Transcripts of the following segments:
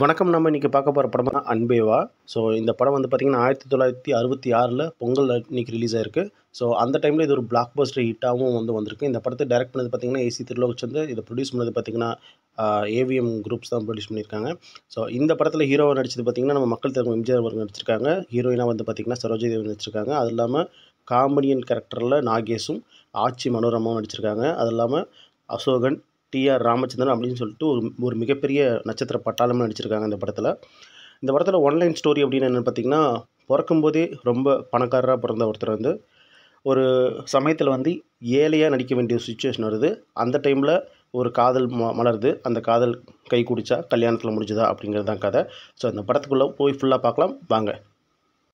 வணக்கம் நம்ம இன்றைக்கி பார்க்க போகிற படம் தான் அன்பேவா ஸோ இந்த படம் வந்து பார்த்திங்கன்னா ஆயிரத்தி தொள்ளாயிரத்தி அறுபத்தி ஆறில் பொங்கல் இன்றைக்கி ரிலீஸ் ஆயிருக்கு ஸோ அந்த டைமில் இது ஒரு பிளாக் பஸ்டர் ஹிட்டாகவும் வந்து வந்திருக்கு இந்த படத்தை டைரக்ட் பண்ணது பார்த்திங்கன்னா ஏசி திருலோகச்சந்து இதை ப்ரொடியூஸ் பண்ணது பார்த்திங்கன்னா ஏவிஎம் குரூப்ஸ் தான் ப்ரொடியூஸ் பண்ணியிருக்காங்க ஸோ இந்த படத்தில் ஹீரோவை நடிச்சது பார்த்திங்கன்னா நம்ம மக்கள் தலைவர் எம்ஜிஆர் அவர்கள் நடிச்சிருக்காங்க ஹீரோயினாக வந்து பார்த்திங்கன்னா சரோஜதேவி நடிச்சிருக்காங்க அது இல்லாமல் காமெடியன் கேரக்டரில் நாகேஷும் ஆட்சி மனோரமாவும் நடிச்சிருக்காங்க அது இல்லாமல் அசோகன் டிஆர் ராமச்சந்திரன் அப்படின்னு சொல்லிட்டு ஒரு ஒரு மிகப்பெரிய நட்சத்திர பட்டாளமாக நடிச்சிருக்காங்க இந்த படத்தில் இந்த படத்தில் ஒன்லைன் ஸ்டோரி அப்படின்னு என்னென்னு பார்த்தீங்கன்னா பிறக்கும்போதே ரொம்ப பணக்காரராக பிறந்த ஒருத்தர் வந்து ஒரு சமயத்தில் வந்து ஏழையாக நடிக்க வேண்டிய சுச்சுவேஷன் வருது அந்த டைமில் ஒரு காதல் ம மலருது அந்த காதல் கை குடித்தா கல்யாணத்தில் முடிஞ்சுதா அப்படிங்கிறது தான் கதை ஸோ அந்த படத்துக்குள்ளே போய் ஃபுல்லாக பார்க்கலாம் வாங்க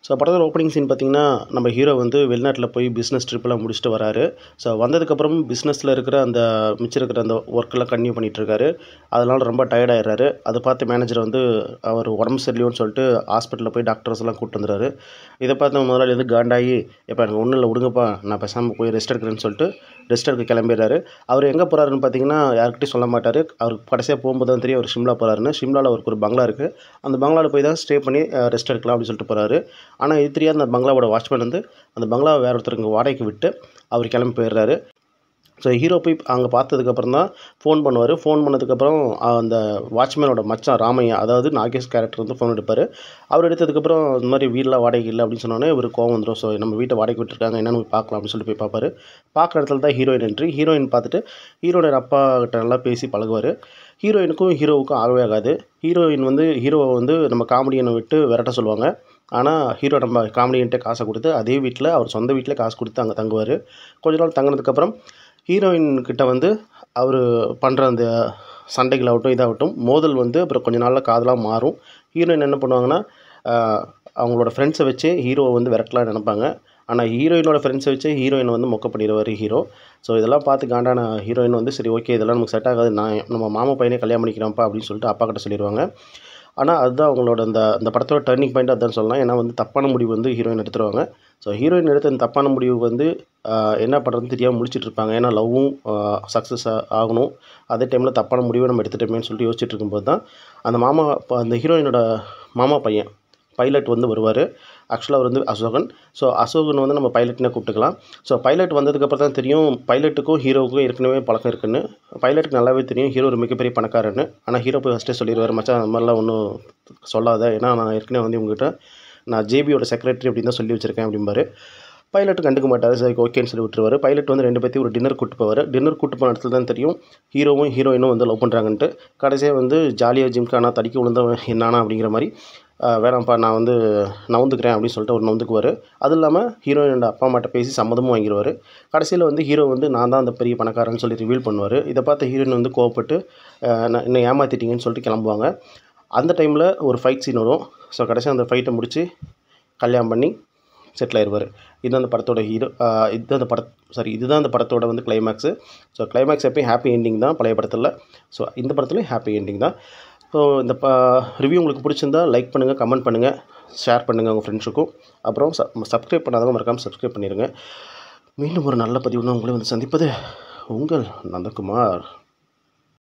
ஸோ படத்தில் ஓப்பனிங் சீன் பார்த்திங்கன்னா நம்ம ஹீரோ வந்து வெளிநாட்டில் போய் பிஸ்னஸ் ட்ரிப்பெலாம் முடிச்சுட்டு வராரு ஸோ வந்ததுக்கப்புறம் பிஸ்னஸில் இருக்கிற அந்த மிச்சம் இருக்கிற அந்த ஒர்க்கெல்லாம் கண்டினியூ பண்ணிகிட்ருக்காரு அதனால் ரொம்ப டயர்டாயிடுறாரு அதை பார்த்து மேனேஜர் வந்து அவர் உடம்பு சரியில்லையோன்னு சொல்லிட்டு ஹாஸ்பிட்டலில் போய் டாக்டர்ஸ் எல்லாம் கூப்பிட்டு வந்துடுறாரு இதை பார்த்து முதலாளி வந்து காண்டாகி இப்போ எனக்கு ஒன்றும் இல்லை விடுங்கப்பா நான் பேசாமல் போய் ரெஸ்ட் எடுக்கிறேன்னு சொல்லிட்டு ரெஸ்ட் எடுக்க கிளம்பிடுறாரு அவர் எங்கே போகிறாருன்னு பார்த்தீங்கன்னா யார்கிட்டையும் சொல்ல மாட்டார் அவர் கடைசியாக போகும்போது தான் தெரியும் அவர் ஷிம்லா போகிறாருன்னு ஷிம்லாவில் அவருக்கு ஒரு பங்களா இருக்குது அந்த பங்களாவில் போய் தான் ஸ்டே பண்ணி ரெஸ்ட் எடுக்கலாம் அப்படின்னு சொல்லிட்டு போகிறாரு ஆனால் இது தெரியாத அந்த பங்களாவோட வாட்ச்மேன் வந்து அந்த பங்களாவை வேறு ஒருத்தருக்கு வாடகைக்கு விட்டு அவர் கிளம்பி போயிடுறாரு ஸோ ஹீரோ போய் அங்கே பார்த்ததுக்கப்புறம் தான் ஃபோன் பண்ணுவார் ஃபோன் பண்ணதுக்கப்புறம் அந்த வாட்ச்மேனோட மச்சான் ராமையா அதாவது நாகேஷ் கேரக்டர் வந்து ஃபோன் எடுப்பார் அவர் எடுத்ததுக்கப்புறம் இந்த மாதிரி வீடெலாம் வாடகை இல்லை அப்படின்னு சொன்னோன்னே ஒரு கோவம் வந்துடும் ஸோ நம்ம வீட்டை வாடகை விட்டுருக்காங்க என்னென்னு போய் பார்க்கலாம் அப்படின்னு சொல்லி போய் பார்ப்பார் பார்க்குற இடத்துல தான் ஹீரோயின் என்ட்ரி ஹீரோயின் பார்த்துட்டு ஹீரோயின் அப்பா கிட்ட நல்லா பேசி பழகுவார் ஹீரோயினுக்கும் ஹீரோவுக்கும் ஆகவே ஆகாது ஹீரோயின் வந்து ஹீரோவை வந்து நம்ம காமெடியனை விட்டு விரட்ட சொல்லுவாங்க ஆனால் ஹீரோ நம்ம காமெடியன்ட்டே காசை கொடுத்து அதே வீட்டில் அவர் சொந்த வீட்டில் காசு கொடுத்து அங்கே தங்குவார் கொஞ்ச நாள் தங்கினதுக்கப்புறம் ஹீரோயின் கிட்ட வந்து அவர் பண்ணுற அந்த சண்டைகளாகட்டும் இதாகட்டும் மோதல் வந்து அப்புறம் கொஞ்ச நாளில் காதலாக மாறும் ஹீரோயின் என்ன பண்ணுவாங்கன்னா அவங்களோட ஃப்ரெண்ட்ஸை வச்சு ஹீரோவை வந்து விரட்டலாம் நினப்பாங்க ஆனால் ஹீரோயினோட ஃப்ரெண்ட்ஸை வச்சு ஹீரோயினை வந்து மொக்க பண்ணிடுவார் ஹீரோ ஸோ இதெல்லாம் பார்த்து காண்டான ஹீரோயின் வந்து சரி ஓகே இதெல்லாம் நமக்கு செட் ஆகாது நான் நம்ம மாமா பையனே கல்யாணம் பண்ணிக்கிறோம்ப்பா அப்படின்னு சொல்லிட்டு அப்பா கிட்ட சொல்லிடுவாங்க ஆனால் அதுதான் அவங்களோட அந்த அந்த படத்தோட டர்னிங் பாயிண்ட் அதுதான் சொல்லலாம் ஏன்னா வந்து தப்பான முடிவு வந்து ஹீரோயின் எடுத்துருவாங்க ஸோ ஹீரோயின் எடுத்த இந்த தப்பான முடிவு வந்து என்ன பண்ணுறதுன்னு தெரியாமல் முடிச்சுட்டு இருப்பாங்க ஏன்னா லவ்வும் சக்ஸஸ் ஆகணும் அதே டைமில் தப்பான முடிவை நம்ம எடுத்துட்டோமேன்னு சொல்லிட்டு யோசிச்சுட்டு இருக்கும்போது தான் அந்த மாமா அந்த ஹீரோயினோட மாமா பையன் பைலட் வந்து வருவார் ஆக்சுவலாக அவர் வந்து அசோகன் ஸோ அசோகன் வந்து நம்ம பைலட்னே கூப்பிட்டுக்கலாம் ஸோ பைலட் வந்ததுக்கப்புறம் தான் தெரியும் பைலட்டுக்கும் ஹீரோவுக்கும் ஏற்கனவே பழக்கம் இருக்குன்னு பைலட்டுக்கு நல்லாவே தெரியும் ஹீரோ ஒரு மிகப்பெரிய பணக்காரன்னு ஆனால் ஹீரோ போய் ஃபஸ்ட்டே சொல்லிடுவார் மச்சான் அந்த மாதிரிலாம் ஒன்றும் சொல்லாத ஏன்னா நான் ஏற்கனவே வந்து உங்கள்கிட்ட நான் ஜேபியோட செக்ரட்டரி அப்படின்னு தான் சொல்லி வச்சிருக்கேன் அப்படிம்பாரு பைலட்டு கண்டுக்க மாட்டார் சரி ஓகேன்னு சொல்லி விட்டுருவார் பைலட் வந்து ரெண்டு பேர்த்தையும் ஒரு டின்னர் கூட்டு போவார் டின்னர் கூட்டு போன இடத்துல தான் தெரியும் ஹீரோவும் ஹீரோயினும் வந்து லவ் பண்ணுறாங்கன்ட்டு கடைசியாக வந்து ஜாலியாக ஜிம்கானா தடிக்க விழுந்தவன் என்னானா அப்படிங்கிற மாதிரி வேணாம்ப்பா நான் வந்து நவுந்துக்கிறேன் அப்படின்னு சொல்லிட்டு ஒரு நவுந்துக்குவார் அதுவும் இல்லாமல் ஹீரோயினோட அப்பா அம்மாட்ட பேசி சம்மதமும் வாங்கிடுவார் கடைசியில் வந்து ஹீரோ வந்து நான் தான் அந்த பெரிய பணக்காரன்னு சொல்லி ரிவீல் பண்ணுவார் இதை பார்த்து ஹீரோயின் வந்து கோவப்பட்டு நான் என்ன ஏமாற்றிட்டீங்கன்னு சொல்லிட்டு கிளம்புவாங்க அந்த டைமில் ஒரு ஃபைட் சீன் வரும் ஸோ கடைசியாக அந்த ஃபைட்டை முடித்து கல்யாணம் பண்ணி செட்டில் ஆயிடுவார் இதுதான் அந்த படத்தோட ஹீரோ இதுதான் அந்த பட சாரி இதுதான் அந்த படத்தோட வந்து கிளைமேக்ஸு ஸோ கிளைமேக்ஸ் எப்பயும் ஹாப்பி எண்டிங் தான் பழைய படத்தில் ஸோ இந்த படத்துலையும் ஹாப்பி எண்டிங் தான் ஸோ இந்த ப ரிவ்யூ உங்களுக்கு பிடிச்சிருந்தால் லைக் பண்ணுங்கள் கமெண்ட் பண்ணுங்கள் ஷேர் பண்ணுங்கள் உங்கள் ஃப்ரெண்ட்ஸுக்கும் அப்புறம் சப் சப்ஸ்கிரைப் பண்ணாதவங்க மறக்காமல் சப்ஸ்கிரைப் பண்ணிடுங்க மீண்டும் ஒரு நல்ல பதிவுன்னு உங்களை வந்து சந்திப்பது உங்கள் நந்தகுமார்